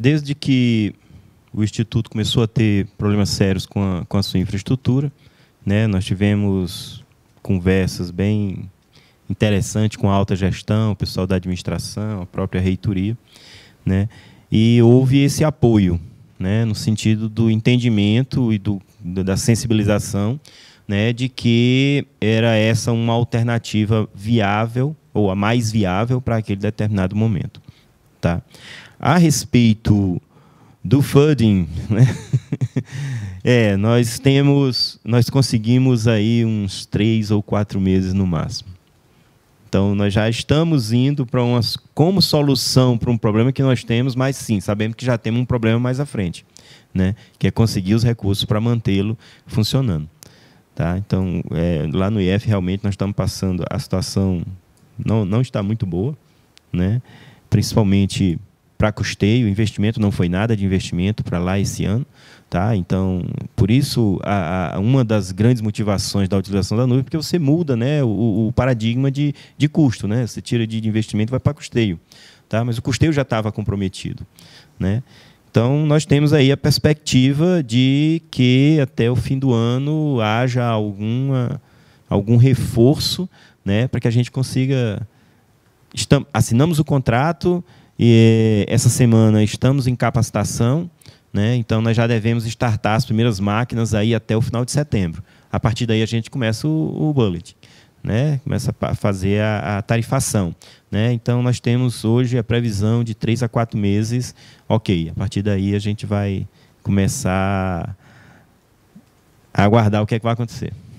desde que o Instituto começou a ter problemas sérios com a, com a sua infraestrutura, né? nós tivemos conversas bem interessantes com a alta gestão, o pessoal da administração, a própria reitoria, né? e houve esse apoio, né? no sentido do entendimento e do, da sensibilização né? de que era essa uma alternativa viável ou a mais viável para aquele determinado momento. Tá? A respeito do funding, né? é, nós temos, nós conseguimos aí uns três ou quatro meses no máximo. Então nós já estamos indo para umas como solução para um problema que nós temos, mas sim sabemos que já temos um problema mais à frente, né? Que é conseguir os recursos para mantê-lo funcionando, tá? Então é, lá no IF realmente nós estamos passando a situação não não está muito boa, né? principalmente para custeio, investimento não foi nada de investimento para lá esse ano, tá? Então, por isso a, a, uma das grandes motivações da utilização da nuvem, é porque você muda, né, o, o paradigma de, de custo, né? Você tira de, investimento e vai para custeio, tá? Mas o custeio já estava comprometido, né? Então, nós temos aí a perspectiva de que até o fim do ano haja alguma, algum reforço né, para que a gente consiga estamos, assinamos o contrato e eh, essa semana estamos em capacitação, né? então nós já devemos startar as primeiras máquinas aí até o final de setembro. A partir daí a gente começa o, o bullet, né? começa a fazer a, a tarifação. Né? Então nós temos hoje a previsão de três a quatro meses. Ok, a partir daí a gente vai começar a aguardar o que, é que vai acontecer.